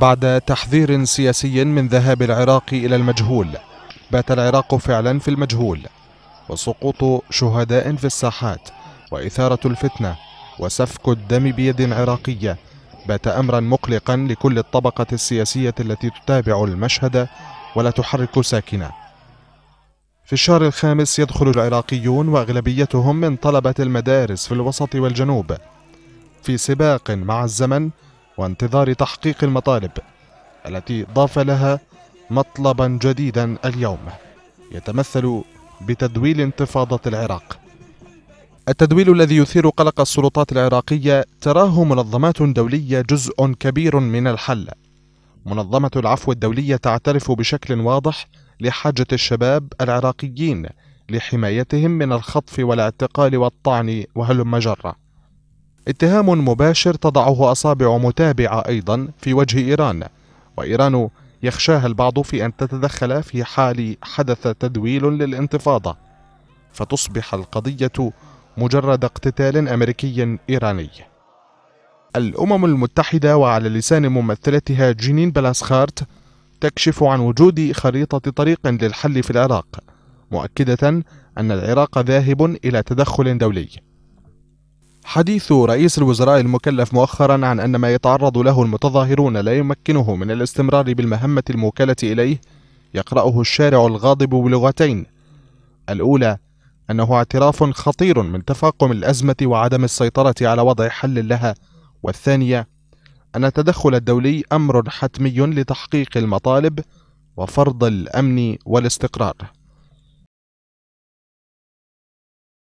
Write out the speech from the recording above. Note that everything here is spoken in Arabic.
بعد تحذير سياسي من ذهاب العراق إلى المجهول بات العراق فعلا في المجهول وسقوط شهداء في الساحات وإثارة الفتنة وسفك الدم بيد عراقية بات أمرا مقلقا لكل الطبقة السياسية التي تتابع المشهد ولا تحرك ساكنة في الشهر الخامس يدخل العراقيون وأغلبيتهم من طلبة المدارس في الوسط والجنوب في سباق مع الزمن وانتظار تحقيق المطالب التي ضاف لها مطلبا جديدا اليوم يتمثل بتدويل انتفاضة العراق التدويل الذي يثير قلق السلطات العراقية تراه منظمات دولية جزء كبير من الحل منظمة العفو الدولية تعترف بشكل واضح لحاجة الشباب العراقيين لحمايتهم من الخطف والاعتقال والطعن وهلم جره اتهام مباشر تضعه أصابع متابعة أيضا في وجه إيران وإيران يخشاها البعض في أن تتدخل في حال حدث تدويل للانتفاضة فتصبح القضية مجرد اقتتال أمريكي إيراني الأمم المتحدة وعلى لسان ممثلتها جينين بلاسخارت تكشف عن وجود خريطة طريق للحل في العراق مؤكدة أن العراق ذاهب إلى تدخل دولي حديث رئيس الوزراء المكلف مؤخرا عن أن ما يتعرض له المتظاهرون لا يمكنه من الاستمرار بالمهمة الموكلة إليه يقرأه الشارع الغاضب بلغتين الأولى أنه اعتراف خطير من تفاقم الأزمة وعدم السيطرة على وضع حل لها والثانية أن التدخل الدولي أمر حتمي لتحقيق المطالب وفرض الأمن والاستقرار